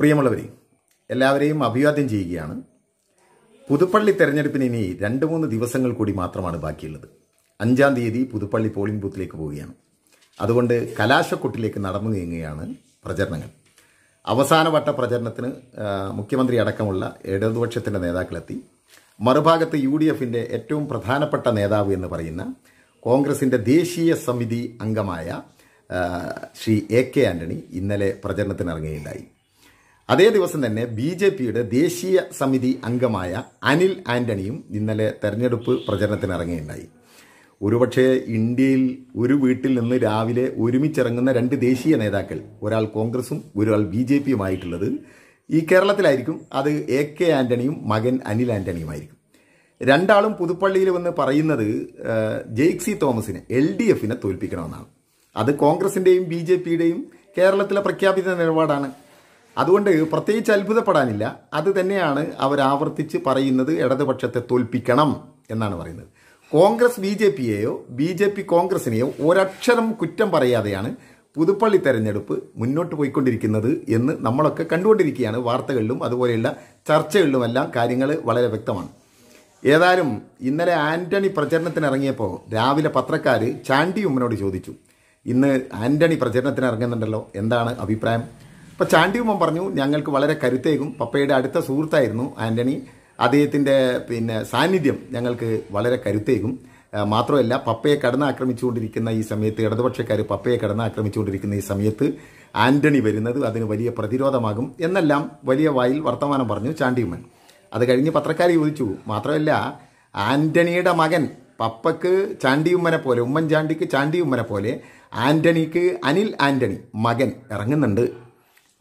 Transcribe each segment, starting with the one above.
പ്രിയമുള്ളവരെ എല്ലാവരെയും അഭിവാദ്യം ചെയ്യുകയാണ് പുതുപ്പള്ളി തെരഞ്ഞെടുപ്പിന് ഇനി രണ്ട് മൂന്ന് ദിവസങ്ങൾ കൂടി മാത്രമാണ് ബാക്കിയുള്ളത് അഞ്ചാം തീയതി പുതുപ്പള്ളി പോളിംഗ് ബൂത്തിലേക്ക് പോവുകയാണ് അതുകൊണ്ട് കലാശക്കൊട്ടിലേക്ക് നടന്നു നീങ്ങുകയാണ് പ്രചരണങ്ങൾ അവസാനവട്ട പ്രചരണത്തിന് മുഖ്യമന്ത്രി അടക്കമുള്ള ഇടതുപക്ഷത്തിൻ്റെ നേതാക്കളെത്തി മറുഭാഗത്ത് യു ഡി എഫിൻ്റെ ഏറ്റവും പ്രധാനപ്പെട്ട നേതാവ് എന്ന് പറയുന്ന കോൺഗ്രസിൻ്റെ ദേശീയ സമിതി അംഗമായ ശ്രീ എ കെ ആൻ്റണി ഇന്നലെ പ്രചരണത്തിനിറങ്ങുകയുണ്ടായി അതേ ദിവസം തന്നെ ബി ജെ പിയുടെ ദേശീയ സമിതി അംഗമായ അനിൽ ആന്റണിയും ഇന്നലെ തെരഞ്ഞെടുപ്പ് പ്രചരണത്തിന് ഒരുപക്ഷെ ഇന്ത്യയിൽ ഒരു വീട്ടിൽ നിന്ന് രാവിലെ ഒരുമിച്ചിറങ്ങുന്ന രണ്ട് ദേശീയ നേതാക്കൾ ഒരാൾ കോൺഗ്രസും ഒരാൾ ബി ജെ പിയുമായിട്ടുള്ളത് ഈ കേരളത്തിലായിരിക്കും അത് എ കെ ആന്റണിയും മകൻ അനിൽ ആന്റണിയുമായിരിക്കും രണ്ടാളും പുതുപ്പള്ളിയിൽ വന്ന് പറയുന്നത് ജെയ്ക്സി തോമസിനെ എൽ ഡി എഫിനെ തോൽപ്പിക്കണമെന്നാണ് അത് കോൺഗ്രസിൻ്റെയും ബി ജെ പിയുടെയും കേരളത്തിലെ പ്രഖ്യാപിത നിലപാടാണ് അതുകൊണ്ട് പ്രത്യേകിച്ച് അത്ഭുതപ്പെടാനില്ല അത് തന്നെയാണ് അവരാവർത്തിച്ച് പറയുന്നത് ഇടതുപക്ഷത്തെ തോൽപ്പിക്കണം എന്നാണ് പറയുന്നത് കോൺഗ്രസ് ബി ജെ പിയെയോ ബി ജെ പി കോൺഗ്രസിനെയോ ഒരക്ഷരം കുറ്റം പറയാതെയാണ് പുതുപ്പള്ളി തെരഞ്ഞെടുപ്പ് മുന്നോട്ട് പോയിക്കൊണ്ടിരിക്കുന്നത് എന്ന് നമ്മളൊക്കെ കണ്ടുകൊണ്ടിരിക്കുകയാണ് വാർത്തകളിലും അതുപോലെയുള്ള ചർച്ചകളിലുമെല്ലാം കാര്യങ്ങൾ വളരെ വ്യക്തമാണ് ഏതായാലും ഇന്നലെ ആൻ്റണി പ്രചരണത്തിന് ഇറങ്ങിയപ്പോൾ രാവിലെ പത്രക്കാർ ചാണ്ടി ഉമ്മനോട് ചോദിച്ചു ഇന്ന് ആൻ്റണി പ്രചരണത്തിന് ഇറങ്ങുന്നുണ്ടല്ലോ എന്താണ് അഭിപ്രായം ചാണ്ടി ചാണ്ടിയുമ്മൻ പറഞ്ഞു ഞങ്ങൾക്ക് വളരെ കരുത്തേകും പപ്പയുടെ അടുത്ത സുഹൃത്തായിരുന്നു ആന്റണി അദ്ദേഹത്തിന്റെ പിന്നെ സാന്നിധ്യം ഞങ്ങൾക്ക് വളരെ കരുത്തേകും മാത്രമല്ല പപ്പയെ കടന്നാക്രമിച്ചുകൊണ്ടിരിക്കുന്ന ഈ സമയത്ത് ഇടതുപക്ഷക്കാർ പപ്പയെ കടന്നാക്രമിച്ചുകൊണ്ടിരിക്കുന്ന ഈ സമയത്ത് ആന്റണി വരുന്നത് അതിന് വലിയ പ്രതിരോധമാകും എന്നെല്ലാം വലിയ വായിൽ വർത്തമാനം പറഞ്ഞു ചാണ്ടിയുമ്മൻ അത് കഴിഞ്ഞ് പത്രക്കാർ ചോദിച്ചു മാത്രമല്ല ആന്റണിയുടെ മകൻ പപ്പക്ക് ചാണ്ടിയുമ്മനെ പോലെ ഉമ്മൻചാണ്ടിക്ക് ചാണ്ടിയുമ്മനെ പോലെ ആന്റണിക്ക് അനിൽ ആന്റണി മകൻ ഇറങ്ങുന്നുണ്ട്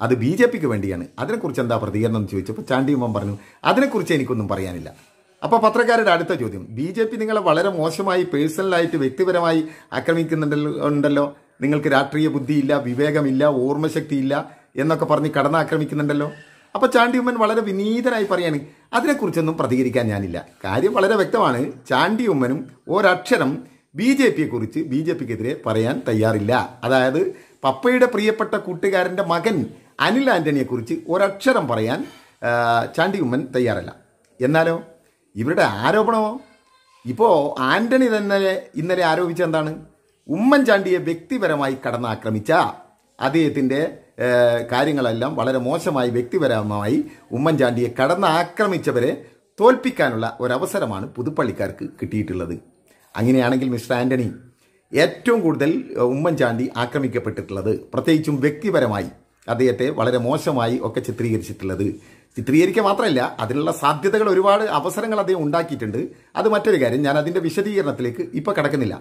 അത് ബി ജെ പിക്ക് വേണ്ടിയാണ് അതിനെക്കുറിച്ച് എന്താ പ്രതികരണം എന്ന് ചോദിച്ചപ്പോൾ ചാണ്ടിയുമ്മൻ പറഞ്ഞു അതിനെക്കുറിച്ച് എനിക്കൊന്നും പറയാനില്ല അപ്പോൾ പത്രക്കാരുടെ അടുത്ത ചോദ്യം ബി ജെ പി നിങ്ങളെ വളരെ മോശമായി പേഴ്സണലായിട്ട് വ്യക്തിപരമായി ആക്രമിക്കുന്നുണ്ടല്ലോ ഉണ്ടല്ലോ നിങ്ങൾക്ക് രാഷ്ട്രീയ ബുദ്ധിയില്ല വിവേകമില്ല ഓർമ്മശക്തിയില്ല എന്നൊക്കെ പറഞ്ഞ് കടന്നാക്രമിക്കുന്നുണ്ടല്ലോ അപ്പോൾ ചാണ്ടിയുമ്മൻ വളരെ വിനീതനായി പറയാണ് അതിനെക്കുറിച്ചൊന്നും പ്രതികരിക്കാൻ ഞാനില്ല കാര്യം വളരെ വ്യക്തമാണ് ചാണ്ടിയുമ്മനും ഒരക്ഷരം ബി ജെ പിയെക്കുറിച്ച് ബി ജെ പിക്കെതിരെ പറയാൻ തയ്യാറില്ല അതായത് പപ്പയുടെ പ്രിയപ്പെട്ട കൂട്ടുകാരൻ്റെ മകൻ അനിൽ ആൻ്റണിയെക്കുറിച്ച് ഒരക്ഷരം പറയാൻ ചാണ്ടി ഉമ്മൻ തയ്യാറല്ല എന്നാലോ ഇവരുടെ ആരോപണമോ ഇപ്പോൾ ആൻ്റണി തന്നെ ഇന്നലെ ആരോപിച്ച എന്താണ് ഉമ്മൻചാണ്ടിയെ വ്യക്തിപരമായി കടന്നാക്രമിച്ച അദ്ദേഹത്തിൻ്റെ കാര്യങ്ങളെല്ലാം വളരെ മോശമായി വ്യക്തിപരമായി ഉമ്മൻചാണ്ടിയെ കടന്നാക്രമിച്ചവരെ തോൽപ്പിക്കാനുള്ള ഒരവസരമാണ് പുതുപ്പള്ളിക്കാർക്ക് കിട്ടിയിട്ടുള്ളത് അങ്ങനെയാണെങ്കിൽ മിസ്റ്റർ ആൻ്റണി ഏറ്റവും കൂടുതൽ ഉമ്മൻചാണ്ടി ആക്രമിക്കപ്പെട്ടിട്ടുള്ളത് പ്രത്യേകിച്ചും വ്യക്തിപരമായി അദ്ദേഹത്തെ വളരെ മോശമായി ഒക്കെ ചിത്രീകരിച്ചിട്ടുള്ളത് ചിത്രീകരിക്കുക മാത്രമല്ല അതിനുള്ള സാധ്യതകൾ ഒരുപാട് അവസരങ്ങൾ അദ്ദേഹം ഉണ്ടാക്കിയിട്ടുണ്ട് അത് മറ്റൊരു കാര്യം ഞാൻ അതിൻ്റെ വിശദീകരണത്തിലേക്ക് ഇപ്പോൾ കിടക്കുന്നില്ല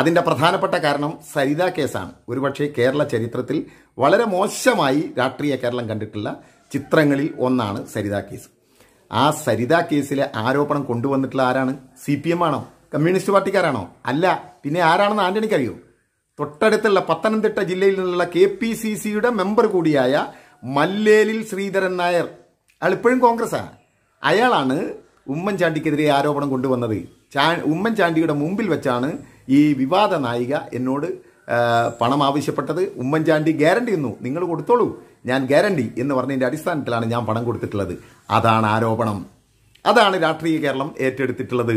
അതിൻ്റെ പ്രധാനപ്പെട്ട കാരണം സരിത കേസാണ് ഒരുപക്ഷെ കേരള ചരിത്രത്തിൽ വളരെ മോശമായി രാഷ്ട്രീയ കേരളം കണ്ടിട്ടുള്ള ചിത്രങ്ങളിൽ ഒന്നാണ് സരിത കേസ് ആ സരിത കേസിലെ ആരോപണം കൊണ്ടുവന്നിട്ടുള്ള ആരാണ് സി പി എം ആണോ കമ്മ്യൂണിസ്റ്റ് പാർട്ടിക്കാരാണോ അല്ല പിന്നെ ആരാണെന്ന് ആൻ്റണിക്ക് തൊട്ടടുത്തുള്ള പത്തനംതിട്ട ജില്ലയിൽ നിന്നുള്ള കെ പി സി സിയുടെ മെമ്പർ കൂടിയായ മല്ലേലിൽ ശ്രീധരൻ നായർ അയാൾ ഇപ്പോഴും കോൺഗ്രസ്സാണ് അയാളാണ് ഉമ്മൻചാണ്ടിക്കെതിരെ ആരോപണം കൊണ്ടുവന്നത് ചാ ഉമ്മൻചാണ്ടിയുടെ മുമ്പിൽ വെച്ചാണ് ഈ വിവാദ നായിക എന്നോട് പണം ആവശ്യപ്പെട്ടത് ഉമ്മൻചാണ്ടി ഗ്യാരണ്ടി എന്നു നിങ്ങൾ കൊടുത്തോളൂ ഞാൻ ഗ്യാരണ്ടി എന്ന് പറഞ്ഞതിൻ്റെ അടിസ്ഥാനത്തിലാണ് ഞാൻ പണം കൊടുത്തിട്ടുള്ളത് അതാണ് ആരോപണം അതാണ് രാഷ്ട്രീയ കേരളം ഏറ്റെടുത്തിട്ടുള്ളത്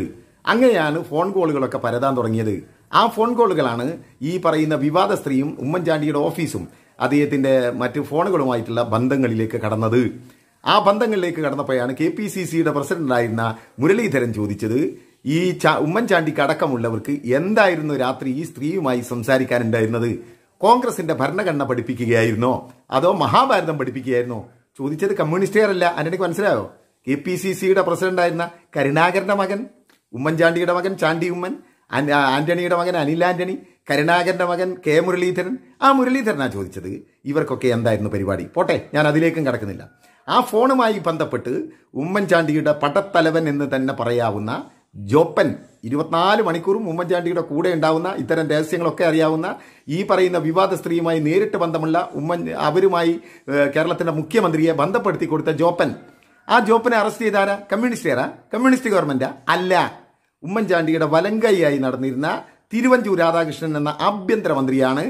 അങ്ങനെയാണ് ഫോൺ കോളുകളൊക്കെ പരതാൻ തുടങ്ങിയത് ആ ഫോൺ കോളുകളാണ് ഈ പറയുന്ന വിവാദ സ്ത്രീയും ഉമ്മൻചാണ്ടിയുടെ ഓഫീസും അദ്ദേഹത്തിൻ്റെ മറ്റ് ഫോണുകളുമായിട്ടുള്ള ബന്ധങ്ങളിലേക്ക് കടന്നത് ആ ബന്ധങ്ങളിലേക്ക് കടന്നപ്പോഴാണ് കെ പി സി സിയുടെ പ്രസിഡന്റായിരുന്ന മുരളീധരൻ ചോദിച്ചത് ഈ ചാ ഉമ്മൻചാണ്ടിക്ക് അടക്കമുള്ളവർക്ക് എന്തായിരുന്നു രാത്രി ഈ സ്ത്രീയുമായി സംസാരിക്കാനുണ്ടായിരുന്നത് കോൺഗ്രസിന്റെ ഭരണഘടന പഠിപ്പിക്കുകയായിരുന്നോ അതോ മഹാഭാരതം പഠിപ്പിക്കുകയായിരുന്നോ ചോദിച്ചത് കമ്മ്യൂണിസ്റ്റുകാരല്ല അന്നെനിക്ക് മനസ്സിലായോ കെ പി സി സിയുടെ പ്രസിഡന്റായിരുന്ന കരുണാകരന്റെ മകൻ ഉമ്മൻചാണ്ടിയുടെ മകൻ ചാണ്ടി ഉമ്മൻ ആന്റണിയുടെ മകൻ അനിൽ ആന്റണി കരുണാകരൻ്റെ മകൻ കെ മുരളീധരൻ ആ മുരളീധരനാണ് ചോദിച്ചത് ഇവർക്കൊക്കെ എന്തായിരുന്നു പരിപാടി പോട്ടെ ഞാൻ അതിലേക്കും കടക്കുന്നില്ല ആ ഫോണുമായി ബന്ധപ്പെട്ട് ഉമ്മൻചാണ്ടിയുടെ പടത്തലവൻ എന്ന് തന്നെ പറയാവുന്ന ജോപ്പൻ ഇരുപത്തിനാല് മണിക്കൂറും ഉമ്മൻചാണ്ടിയുടെ കൂടെ ഉണ്ടാവുന്ന ഇത്തരം രഹസ്യങ്ങളൊക്കെ അറിയാവുന്ന ഈ പറയുന്ന വിവാദ സ്ത്രീയുമായി നേരിട്ട് ബന്ധമുള്ള ഉമ്മൻ അവരുമായി കേരളത്തിൻ്റെ മുഖ്യമന്ത്രിയെ ബന്ധപ്പെടുത്തി കൊടുത്ത ജോപ്പൻ ആ ജോപ്പനെ അറസ്റ്റ് ചെയ്താരാ കമ്മ്യൂണിസ്റ്റുകാരാ കമ്മ്യൂണിസ്റ്റ് ഗവൺമെൻറ്റാ അല്ല ഉമ്മൻചാണ്ടിയുടെ വലങ്കൈയായി നടന്നിരുന്ന തിരുവഞ്ചൂർ രാധാകൃഷ്ണൻ എന്ന ആഭ്യന്തരമന്ത്രിയാണ്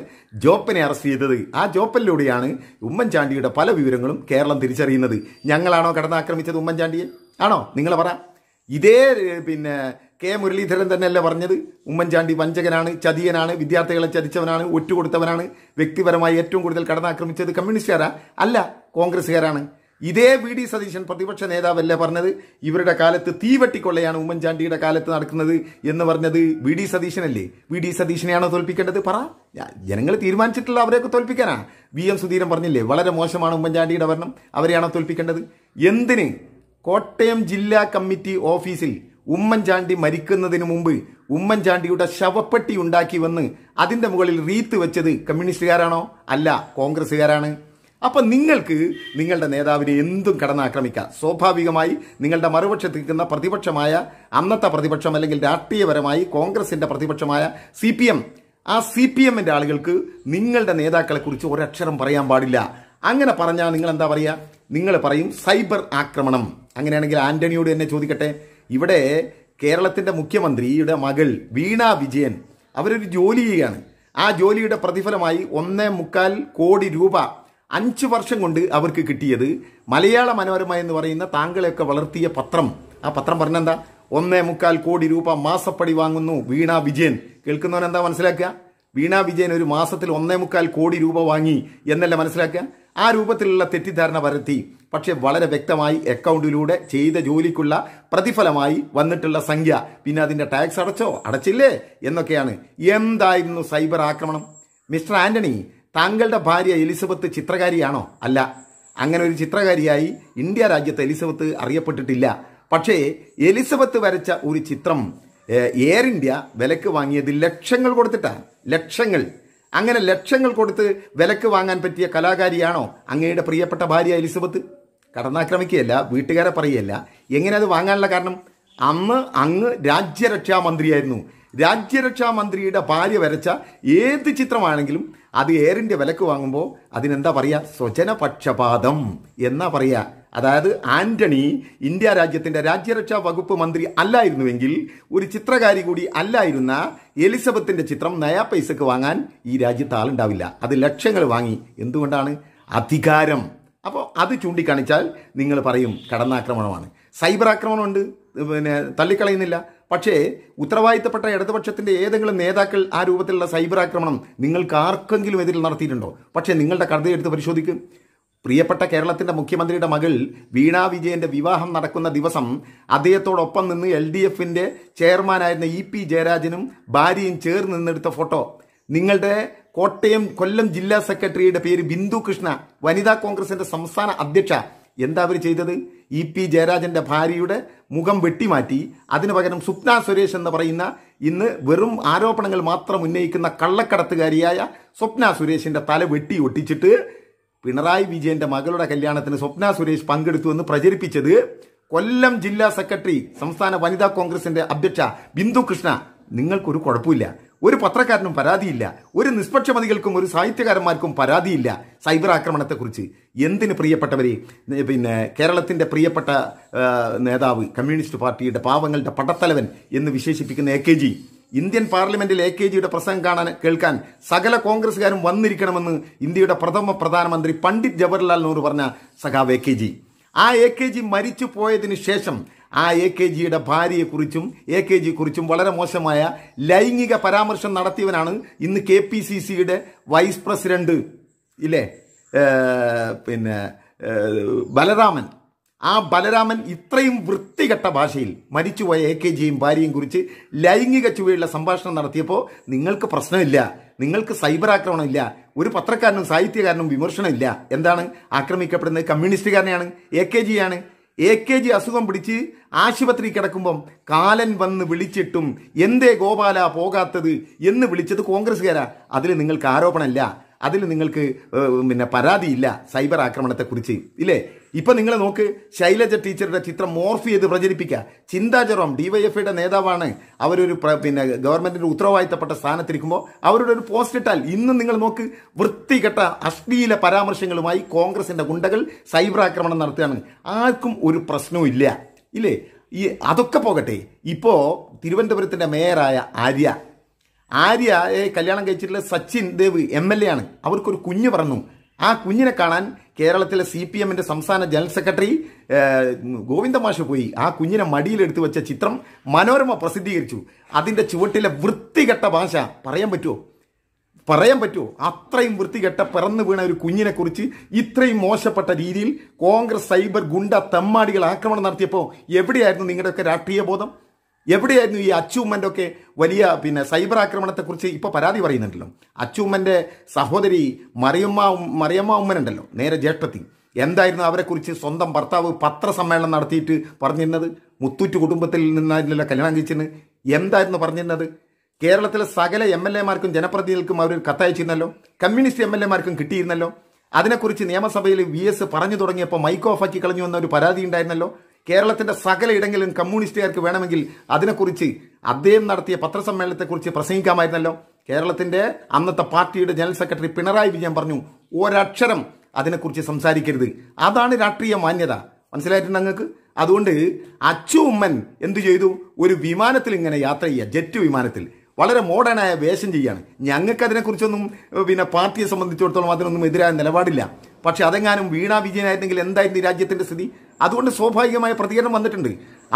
ജോപ്പനെ അറസ്റ്റ് ചെയ്തത് ആ ജോപ്പനിലൂടെയാണ് ഉമ്മൻചാണ്ടിയുടെ പല വിവരങ്ങളും കേരളം തിരിച്ചറിയുന്നത് ഞങ്ങളാണോ കടന്നാക്രമിച്ചത് ഉമ്മൻചാണ്ടിയെ ആണോ നിങ്ങൾ പറ ഇതേ പിന്നെ കെ മുരളീധരൻ തന്നെയല്ലേ പറഞ്ഞത് ഉമ്മൻചാണ്ടി വഞ്ചകനാണ് ചതിയനാണ് വിദ്യാർത്ഥികളെ ചതിച്ചവനാണ് ഒറ്റുകൊടുത്തവനാണ് വ്യക്തിപരമായി ഏറ്റവും കൂടുതൽ കടന്നാക്രമിച്ചത് കമ്മ്യൂണിസ്റ്റുകാരാ അല്ല കോൺഗ്രസ്സുകാരാണ് ഇതേ വി ഡി സതീശൻ പ്രതിപക്ഷ നേതാവല്ലേ പറഞ്ഞത് ഇവരുടെ കാലത്ത് തീവെട്ടിക്കൊള്ളയാണ് ഉമ്മൻചാണ്ടിയുടെ കാലത്ത് നടക്കുന്നത് എന്ന് പറഞ്ഞത് വി ഡി സതീശനല്ലേ വി ഡി സതീശനെയാണോ തോൽപ്പിക്കേണ്ടത് പറ ജനങ്ങൾ തീരുമാനിച്ചിട്ടുള്ള അവരെയൊക്കെ തോൽപ്പിക്കാനാ വി എം സുധീരൻ പറഞ്ഞില്ലേ വളരെ മോശമാണ് ഉമ്മൻചാണ്ടിയുടെ ഭരണം അവരെയാണോ തോൽപ്പിക്കേണ്ടത് എന്തിന് കോട്ടയം ജില്ലാ കമ്മിറ്റി ഓഫീസിൽ ഉമ്മൻചാണ്ടി മരിക്കുന്നതിന് മുമ്പ് ഉമ്മൻചാണ്ടിയുടെ ശവപ്പെട്ടി ഉണ്ടാക്കി വന്ന് അതിൻ്റെ മുകളിൽ റീത്ത് വെച്ചത് കമ്മ്യൂണിസ്റ്റുകാരാണോ അല്ല കോൺഗ്രസ്സുകാരാണ് അപ്പം നിങ്ങൾക്ക് നിങ്ങളുടെ നേതാവിനെ എന്തും കടന്നാക്രമിക്കാം സ്വാഭാവികമായി നിങ്ങളുടെ മറുപക്ഷത്ത് നിൽക്കുന്ന പ്രതിപക്ഷമായ അന്നത്തെ പ്രതിപക്ഷം അല്ലെങ്കിൽ രാഷ്ട്രീയപരമായി കോൺഗ്രസിൻ്റെ പ്രതിപക്ഷമായ സി പി എം ആ സി പി എമ്മിൻ്റെ ആളുകൾക്ക് നിങ്ങളുടെ നേതാക്കളെക്കുറിച്ച് ഒരക്ഷരം പറയാൻ പാടില്ല അങ്ങനെ പറഞ്ഞാൽ നിങ്ങൾ എന്താ പറയുക നിങ്ങൾ പറയും സൈബർ ആക്രമണം അങ്ങനെയാണെങ്കിൽ ആന്റണിയോട് എന്നെ ചോദിക്കട്ടെ ഇവിടെ കേരളത്തിൻ്റെ മുഖ്യമന്ത്രിയുടെ മകൾ വീണ വിജയൻ അവരൊരു ജോലി ചെയ്യുകയാണ് ആ ജോലിയുടെ പ്രതിഫലമായി ഒന്നേ മുക്കാൽ കോടി രൂപ അഞ്ച് വർഷം കൊണ്ട് അവർക്ക് കിട്ടിയത് മലയാള മനോരമ എന്ന് പറയുന്ന താങ്കളെയൊക്കെ വളർത്തിയ പത്രം ആ പത്രം പറഞ്ഞെന്താ ഒന്നേ മുക്കാൽ കോടി രൂപ മാസപ്പടി വാങ്ങുന്നു വീണ വിജയൻ കേൾക്കുന്നവനെന്താ മനസ്സിലാക്കുക വീണ വിജയൻ ഒരു മാസത്തിൽ ഒന്നേ മുക്കാൽ കോടി രൂപ വാങ്ങി എന്നല്ല മനസ്സിലാക്കുക ആ രൂപത്തിലുള്ള തെറ്റിദ്ധാരണ വരുത്തി പക്ഷേ വളരെ വ്യക്തമായി അക്കൗണ്ടിലൂടെ ചെയ്ത ജോലിക്കുള്ള പ്രതിഫലമായി വന്നിട്ടുള്ള സംഖ്യ പിന്നെ അതിൻ്റെ ടാക്സ് അടച്ചോ അടച്ചില്ലേ എന്നൊക്കെയാണ് എന്തായിരുന്നു സൈബർ ആക്രമണം മിസ്റ്റർ ആന്റണി താങ്കളുടെ ഭാര്യ എലിസബത്ത് ചിത്രകാരിയാണോ അല്ല അങ്ങനെ ഒരു ചിത്രകാരിയായി ഇന്ത്യ രാജ്യത്ത് എലിസബത്ത് അറിയപ്പെട്ടിട്ടില്ല പക്ഷേ എലിസബത്ത് വരച്ച ഒരു ചിത്രം എയർ ഇന്ത്യ വിലക്ക് വാങ്ങിയത് ലക്ഷങ്ങൾ കൊടുത്തിട്ടാണ് ലക്ഷങ്ങൾ അങ്ങനെ ലക്ഷങ്ങൾ കൊടുത്ത് വിലക്ക് വാങ്ങാൻ പറ്റിയ കലാകാരിയാണോ അങ്ങയുടെ പ്രിയപ്പെട്ട ഭാര്യ എലിസബത്ത് കടന്നാക്രമിക്കുകയല്ല വീട്ടുകാരെ പറയുകയല്ല എങ്ങനെ അത് വാങ്ങാനുള്ള കാരണം അന്ന് അങ്ങ് രാജ്യരക്ഷാമന്ത്രിയായിരുന്നു രാജ്യരക്ഷാ മന്ത്രിയുടെ ഭാര്യ വരച്ച ഏത് ചിത്രമാണെങ്കിലും അത് ഏറിൻ്റെ ഇന്ത്യ വിലക്ക് വാങ്ങുമ്പോൾ അതിനെന്താ പറയുക സ്വജനപക്ഷപാതം എന്നാ പറയുക അതായത് ആന്റണി ഇന്ത്യ രാജ്യത്തിൻ്റെ രാജ്യരക്ഷാ വകുപ്പ് മന്ത്രി അല്ലായിരുന്നുവെങ്കിൽ ഒരു ചിത്രകാരി കൂടി അല്ലായിരുന്ന എലിസബത്തിൻ്റെ ചിത്രം നയാ പൈസക്ക് വാങ്ങാൻ ഈ രാജ്യത്ത് ആളുണ്ടാവില്ല അത് ലക്ഷങ്ങൾ വാങ്ങി എന്തുകൊണ്ടാണ് അധികാരം അപ്പോൾ അത് ചൂണ്ടിക്കാണിച്ചാൽ നിങ്ങൾ പറയും കടന്നാക്രമണമാണ് സൈബർ ആക്രമണമുണ്ട് പിന്നെ തള്ളിക്കളയുന്നില്ല പക്ഷേ ഉത്തരവാദിത്തപ്പെട്ട ഇടതുപക്ഷത്തിൻ്റെ ഏതെങ്കിലും നേതാക്കൾ ആ രൂപത്തിലുള്ള സൈബർ ആക്രമണം നിങ്ങൾക്ക് ആർക്കെങ്കിലും എതിരിൽ നടത്തിയിട്ടുണ്ടോ പക്ഷേ നിങ്ങളുടെ കഥ എടുത്ത് പരിശോധിക്കും പ്രിയപ്പെട്ട കേരളത്തിൻ്റെ മുഖ്യമന്ത്രിയുടെ മകൾ വീണാ വിജയൻ്റെ വിവാഹം നടക്കുന്ന ദിവസം അദ്ദേഹത്തോടൊപ്പം നിന്ന് എൽ ഡി എഫിൻ്റെ ചെയർമാനായിരുന്ന ഇ പി ജയരാജനും ഭാര്യയും ചേർന്ന് നിന്നെടുത്ത ഫോട്ടോ നിങ്ങളുടെ കോട്ടയം കൊല്ലം ജില്ലാ സെക്രട്ടറിയുടെ പേര് ബിന്ദു കൃഷ്ണ വനിതാ കോൺഗ്രസിൻ്റെ സംസ്ഥാന അധ്യക്ഷ എന്താ അവർ ചെയ്തത് ഇ പി ജയരാജൻ്റെ ഭാര്യയുടെ മുഖം വെട്ടിമാറ്റി അതിനു പകരം സ്വപ്ന സുരേഷ് എന്ന് പറയുന്ന ഇന്ന് വെറും ആരോപണങ്ങൾ മാത്രം ഉന്നയിക്കുന്ന കള്ളക്കടത്തുകാരിയായ സ്വപ്ന സുരേഷിൻ്റെ തല വെട്ടി ഒട്ടിച്ചിട്ട് പിണറായി വിജയൻ്റെ മകളുടെ കല്യാണത്തിന് സ്വപ്ന സുരേഷ് പങ്കെടുത്തു എന്ന് പ്രചരിപ്പിച്ചത് കൊല്ലം ജില്ലാ സെക്രട്ടറി സംസ്ഥാന വനിതാ കോൺഗ്രസിൻ്റെ അധ്യക്ഷ ബിന്ദു കൃഷ്ണ നിങ്ങൾക്കൊരു കുഴപ്പമില്ല ഒരു പത്രക്കാരനും പരാതിയില്ല ഒരു നിഷ്പക്ഷമതികൾക്കും ഒരു സാഹിത്യകാരന്മാർക്കും പരാതിയില്ല സൈബർ ആക്രമണത്തെക്കുറിച്ച് എന്തിന് പ്രിയപ്പെട്ടവരെ പിന്നെ കേരളത്തിൻ്റെ പ്രിയപ്പെട്ട നേതാവ് കമ്മ്യൂണിസ്റ്റ് പാർട്ടിയുടെ പാവങ്ങളുടെ പടത്തലവൻ എന്ന് വിശേഷിപ്പിക്കുന്ന എ കെ ജി ഇന്ത്യൻ പാർലമെന്റിൽ എ കെ ജിയുടെ പ്രസംഗം കാണാൻ കേൾക്കാൻ സകല കോൺഗ്രസ്സുകാരും വന്നിരിക്കണമെന്ന് ഇന്ത്യയുടെ പ്രഥമ പ്രധാനമന്ത്രി പണ്ഡിറ്റ് ജവഹർലാൽ നെഹ്റു പറഞ്ഞ സഖാവ് എ കെ ജി ആ എ കെ ജി മരിച്ചു പോയതിനു ശേഷം ആ എ കെ ജിയുടെ ഭാര്യയെക്കുറിച്ചും എ കെ ജിയെക്കുറിച്ചും വളരെ മോശമായ ലൈംഗിക പരാമർശം നടത്തിയവനാണ് ഇന്ന് കെ പി സി സിയുടെ വൈസ് പ്രസിഡന്റ് ഇല്ലേ പിന്നെ ബലരാമൻ ആ ബലരാമൻ ഇത്രയും വൃത്തികെട്ട ഭാഷയിൽ മരിച്ചുപോയ എ കെ ജിയും ഭാര്യയും കുറിച്ച് ലൈംഗിക ചുവയുള്ള സംഭാഷണം നടത്തിയപ്പോൾ നിങ്ങൾക്ക് പ്രശ്നമില്ല നിങ്ങൾക്ക് സൈബർ ആക്രമണമില്ല ഒരു പത്രക്കാരനും സാഹിത്യകാരനും വിമർശനമില്ല എന്താണ് ആക്രമിക്കപ്പെടുന്നത് കമ്മ്യൂണിസ്റ്റുകാരനെയാണ് എ കെ ജിയാണ് എ കെ ജി അസുഖം പിടിച്ച് ആശുപത്രി കിടക്കുമ്പം കാലൻ വന്ന് വിളിച്ചിട്ടും എന്തേ ഗോപാല പോകാത്തത് എന്ന് വിളിച്ചത് കോൺഗ്രസ്സുകാരാ അതിൽ നിങ്ങൾക്ക് ആരോപണമല്ല അതിൽ നിങ്ങൾക്ക് പിന്നെ പരാതിയില്ല സൈബർ ആക്രമണത്തെക്കുറിച്ച് ഇല്ലേ ഇപ്പം നിങ്ങൾ നോക്ക് ശൈലജ ടീച്ചറുടെ ചിത്രം മോർഫ് ചെയ്ത് പ്രചരിപ്പിക്കുക വൈ എഫ് ഐയുടെ നേതാവാണ് അവരൊരു പിന്നെ ഗവൺമെൻറ്റിൻ്റെ ഉത്തരവാദിത്തപ്പെട്ട സ്ഥാനത്തിരിക്കുമ്പോൾ അവരുടെ ഒരു പോസ്റ്റ് ഇട്ടാൽ ഇന്നും നിങ്ങൾ നോക്ക് വൃത്തികെട്ട അശ്ലീല പരാമർശങ്ങളുമായി കോൺഗ്രസിൻ്റെ ഗുണ്ടകൾ സൈബർ ആക്രമണം നടത്തുകയാണ് ആർക്കും ഒരു പ്രശ്നവും ഇല്ല ഇല്ലേ ഈ അതൊക്കെ പോകട്ടെ ഇപ്പോൾ തിരുവനന്തപുരത്തിൻ്റെ മേയറായ ആര്യ ആര്യയെ കല്യാണം കഴിച്ചിട്ടുള്ള Sachin Dev M L A ആണ് അവർക്കൊരു കുഞ്ഞ് പറഞ്ഞു ആ കുഞ്ഞിനെ കാണാൻ കേരളത്തിലെ സി പി എമ്മിൻ്റെ സംസ്ഥാന ജനറൽ സെക്രട്ടറി ഗോവിന്ദമാഷ് പോയി ആ കുഞ്ഞിനെ മടിയിലെടുത്ത് വെച്ച ചിത്രം മനോരമ പ്രസിദ്ധീകരിച്ചു അതിൻ്റെ ചുവട്ടിലെ വൃത്തികെട്ട ഭാഷ പറയാൻ പറ്റുമോ പറയാൻ പറ്റുമോ അത്രയും വൃത്തികെട്ട പിറന്നു വീണ ഒരു കുഞ്ഞിനെക്കുറിച്ച് ഇത്രയും മോശപ്പെട്ട രീതിയിൽ കോൺഗ്രസ് സൈബർ ഗുണ്ട തെമ്മാടികൾ ആക്രമണം നടത്തിയപ്പോൾ എവിടെയായിരുന്നു നിങ്ങളുടെയൊക്കെ രാഷ്ട്രീയ ബോധം എവിടെയായിരുന്നു ഈ അച്ചൂമ്മൻ്റെ ഒക്കെ വലിയ പിന്നെ സൈബർ ആക്രമണത്തെക്കുറിച്ച് ഇപ്പോൾ പരാതി പറയുന്നുണ്ടല്ലോ അച്ചൂമ്മൻ്റെ സഹോദരി മറിയമ്മ മറിയമ്മ ഉമ്മനുണ്ടല്ലോ നേരെ ജേഷ്ഠത്തി എന്തായിരുന്നു അവരെക്കുറിച്ച് സ്വന്തം ഭർത്താവ് പത്രസമ്മേളനം നടത്തിയിട്ട് പറഞ്ഞിരുന്നത് മുത്തൂറ്റ് കുടുംബത്തിൽ നിന്നായിരുന്നല്ലോ കല്യാണം കഴിച്ചിന് എന്തായിരുന്നു പറഞ്ഞിരുന്നത് കേരളത്തിലെ സകല എം എൽ എമാർക്കും ജനപ്രതിനിധികൾക്കും അവർ കത്തയച്ചിരുന്നല്ലോ കമ്മ്യൂണിസ്റ്റ് എം എൽ എമാർക്കും കിട്ടിയിരുന്നല്ലോ അതിനെക്കുറിച്ച് നിയമസഭയിൽ വി എസ് പറഞ്ഞു തുടങ്ങിയപ്പോൾ മൈക്ക് ഓഫാക്കി കളഞ്ഞു വന്ന ഒരു പരാതി ഉണ്ടായിരുന്നല്ലോ കേരളത്തിന്റെ സകല ഇടങ്ങളിലും കമ്മ്യൂണിസ്റ്റുകാർക്ക് വേണമെങ്കിൽ അതിനെക്കുറിച്ച് അദ്ദേഹം നടത്തിയ പത്രസമ്മേളനത്തെക്കുറിച്ച് പ്രസംഗിക്കാമായിരുന്നല്ലോ കേരളത്തിന്റെ അന്നത്തെ പാർട്ടിയുടെ ജനറൽ സെക്രട്ടറി പിണറായി വിജയൻ പറഞ്ഞു ഒരക്ഷരം അതിനെക്കുറിച്ച് സംസാരിക്കരുത് അതാണ് രാഷ്ട്രീയ മാന്യത മനസ്സിലായിട്ടുണ്ട് നിങ്ങൾക്ക് അതുകൊണ്ട് അച്ചു ഉമ്മൻ എന്തു ചെയ്തു ഒരു വിമാനത്തിൽ ഇങ്ങനെ യാത്ര ചെയ്യുക ജെറ്റ് വിമാനത്തിൽ വളരെ മോഡേണായ വേഷം ചെയ്യാണ് ഞങ്ങൾക്ക് അതിനെക്കുറിച്ചൊന്നും പിന്നെ പാർട്ടിയെ സംബന്ധിച്ചിടത്തോളം അതിനൊന്നും എതിരായ നിലപാടില്ല പക്ഷെ അതെങ്ങാനും വീണാ വിജയനായിരുന്നെങ്കിൽ എന്തായിരുന്നു ഈ രാജ്യത്തിൻ്റെ സ്ഥിതി അതുകൊണ്ട് സ്വാഭാവികമായ പ്രതികരണം വന്നിട്ടുണ്ട്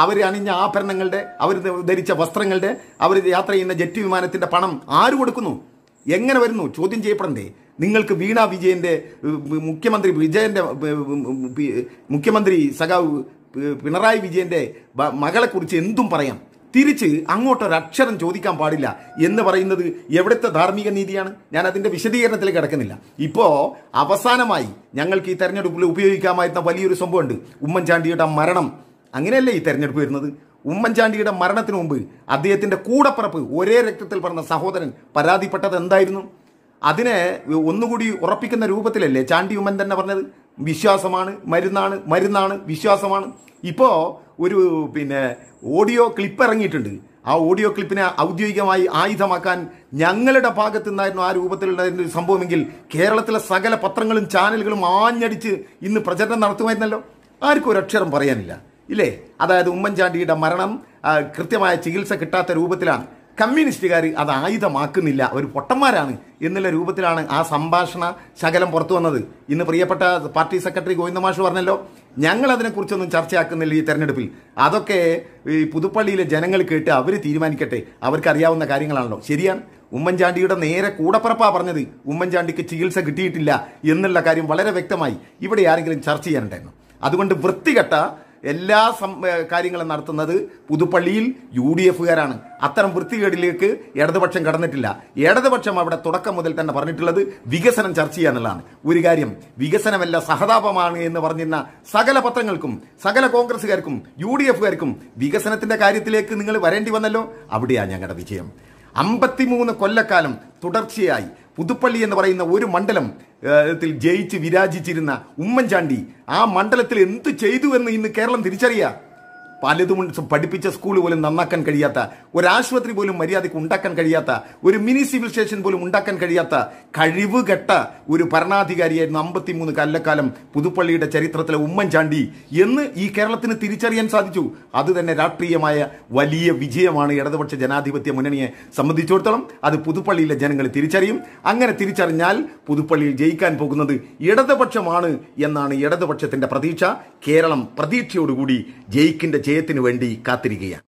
അവർ അണിഞ്ഞ ആഭരണങ്ങളുടെ അവർ ധരിച്ച വസ്ത്രങ്ങളുടെ അവർ യാത്ര ചെയ്യുന്ന ജെറ്റ് വിമാനത്തിൻ്റെ പണം ആര് കൊടുക്കുന്നു എങ്ങനെ വരുന്നു ചോദ്യം ചെയ്യപ്പെടണ്ടേ നിങ്ങൾക്ക് വീണ വിജയൻ്റെ മുഖ്യമന്ത്രി വിജയൻ്റെ മുഖ്യമന്ത്രി സഖാവ് പിണറായി വിജയൻ്റെ മകളെക്കുറിച്ച് എന്തും പറയാം തിരിച്ച് ഒരു അക്ഷരം ചോദിക്കാൻ പാടില്ല എന്ന് പറയുന്നത് എവിടുത്തെ ധാർമ്മിക നീതിയാണ് ഞാൻ അതിൻ്റെ വിശദീകരണത്തിലേക്ക് കിടക്കുന്നില്ല ഇപ്പോൾ അവസാനമായി ഞങ്ങൾക്ക് ഈ തെരഞ്ഞെടുപ്പിൽ ഉപയോഗിക്കാമായിരുന്ന വലിയൊരു സംഭവമുണ്ട് ഉമ്മൻചാണ്ടിയുടെ മരണം അങ്ങനെയല്ലേ ഈ തെരഞ്ഞെടുപ്പ് വരുന്നത് ഉമ്മൻചാണ്ടിയുടെ മരണത്തിന് മുമ്പ് അദ്ദേഹത്തിൻ്റെ കൂടപ്പിറപ്പ് ഒരേ രക്തത്തിൽ പറഞ്ഞ സഹോദരൻ പരാതിപ്പെട്ടത് എന്തായിരുന്നു അതിനെ ഒന്നുകൂടി ഉറപ്പിക്കുന്ന രൂപത്തിലല്ലേ ചാണ്ടി ഉമ്മൻ തന്നെ പറഞ്ഞത് വിശ്വാസമാണ് മരുന്നാണ് മരുന്നാണ് വിശ്വാസമാണ് ഇപ്പോൾ ഒരു പിന്നെ ഓഡിയോ ക്ലിപ്പ് ഇറങ്ങിയിട്ടുണ്ട് ആ ഓഡിയോ ക്ലിപ്പിനെ ഔദ്യോഗികമായി ആയുധമാക്കാൻ ഞങ്ങളുടെ ഭാഗത്തു നിന്നായിരുന്നു ആ രൂപത്തിലുണ്ടായിരുന്ന ഒരു സംഭവമെങ്കിൽ കേരളത്തിലെ സകല പത്രങ്ങളും ചാനലുകളും ആഞ്ഞടിച്ച് ഇന്ന് പ്രചരണം നടത്തുമായിരുന്നല്ലോ ആർക്കും അക്ഷരം പറയാനില്ല ഇല്ലേ അതായത് ഉമ്മൻചാണ്ടിയുടെ മരണം കൃത്യമായ ചികിത്സ കിട്ടാത്ത രൂപത്തിലാണ് കമ്മ്യൂണിസ്റ്റുകാർ അത് ആയുധമാക്കുന്നില്ല അവർ പൊട്ടന്മാരാണ് എന്നുള്ള രൂപത്തിലാണ് ആ സംഭാഷണ ശകലം പുറത്തു വന്നത് ഇന്ന് പ്രിയപ്പെട്ട പാർട്ടി സെക്രട്ടറി ഗോവിന്ദമാഷ് പറഞ്ഞല്ലോ ഞങ്ങൾ അതിനെക്കുറിച്ചൊന്നും ചർച്ചയാക്കുന്നില്ല ഈ തെരഞ്ഞെടുപ്പിൽ അതൊക്കെ ഈ പുതുപ്പള്ളിയിലെ ജനങ്ങൾ കേട്ട് അവർ തീരുമാനിക്കട്ടെ അവർക്ക് അറിയാവുന്ന കാര്യങ്ങളാണല്ലോ ശരിയാണ് ഉമ്മൻചാണ്ടിയുടെ നേരെ കൂടപ്പറപ്പാ പറഞ്ഞത് ഉമ്മൻചാണ്ടിക്ക് ചികിത്സ കിട്ടിയിട്ടില്ല എന്നുള്ള കാര്യം വളരെ വ്യക്തമായി ഇവിടെ ആരെങ്കിലും ചർച്ച ചെയ്യാനുണ്ടായിരുന്നു അതുകൊണ്ട് വൃത്തികെട്ട എല്ലാ കാര്യങ്ങളും നടത്തുന്നത് പുതുപ്പള്ളിയിൽ യു ഡി എഫുകാരാണ് അത്തരം വൃത്തികേടിലേക്ക് ഇടതുപക്ഷം കടന്നിട്ടില്ല ഇടതുപക്ഷം അവിടെ തുടക്കം മുതൽ തന്നെ പറഞ്ഞിട്ടുള്ളത് വികസനം ചർച്ച ചെയ്യുക എന്നുള്ളതാണ് ഒരു കാര്യം വികസനമല്ല സഹതാപമാണ് എന്ന് പറഞ്ഞിരുന്ന സകല പത്രങ്ങൾക്കും സകല കോൺഗ്രസ്സുകാർക്കും യു ഡി എഫുകാർക്കും വികസനത്തിന്റെ കാര്യത്തിലേക്ക് നിങ്ങൾ വരേണ്ടി വന്നല്ലോ അവിടെയാണ് ഞങ്ങളുടെ വിജയം അമ്പത്തിമൂന്ന് കൊല്ലക്കാലം തുടർച്ചയായി പുതുപ്പള്ളി എന്ന് പറയുന്ന ഒരു മണ്ഡലം ത്തിൽ ജയിച്ച് വിരാജിച്ചിരുന്ന ഉമ്മൻചാണ്ടി ആ മണ്ഡലത്തിൽ എന്ത് ചെയ്തു എന്ന് ഇന്ന് കേരളം തിരിച്ചറിയാം പലതും പഠിപ്പിച്ച സ്കൂൾ പോലും നന്നാക്കാൻ കഴിയാത്ത ഒരു ആശുപത്രി പോലും മര്യാദയ്ക്ക് ഉണ്ടാക്കാൻ കഴിയാത്ത ഒരു മിനി സിവിൽ സ്റ്റേഷൻ പോലും ഉണ്ടാക്കാൻ കഴിയാത്ത കഴിവുകെട്ട ഒരു ഭരണാധികാരിയായിരുന്നു അമ്പത്തിമൂന്ന് കല്ലക്കാലം പുതുപ്പള്ളിയുടെ ചരിത്രത്തിലെ ഉമ്മൻചാണ്ടി എന്ന് ഈ കേരളത്തിന് തിരിച്ചറിയാൻ സാധിച്ചു അത് തന്നെ രാഷ്ട്രീയമായ വലിയ വിജയമാണ് ഇടതുപക്ഷ ജനാധിപത്യ മുന്നണിയെ സംബന്ധിച്ചിടത്തോളം അത് പുതുപ്പള്ളിയിലെ ജനങ്ങൾ തിരിച്ചറിയും അങ്ങനെ തിരിച്ചറിഞ്ഞാൽ പുതുപ്പള്ളിയിൽ ജയിക്കാൻ പോകുന്നത് ഇടതുപക്ഷമാണ് എന്നാണ് ഇടതുപക്ഷത്തിന്റെ പ്രതീക്ഷ കേരളം പ്രതീക്ഷയോടുകൂടി ജയിക്കിന്റെ വിജയത്തിനു വേണ്ടി കാത്തിരിക്കുകയാണ്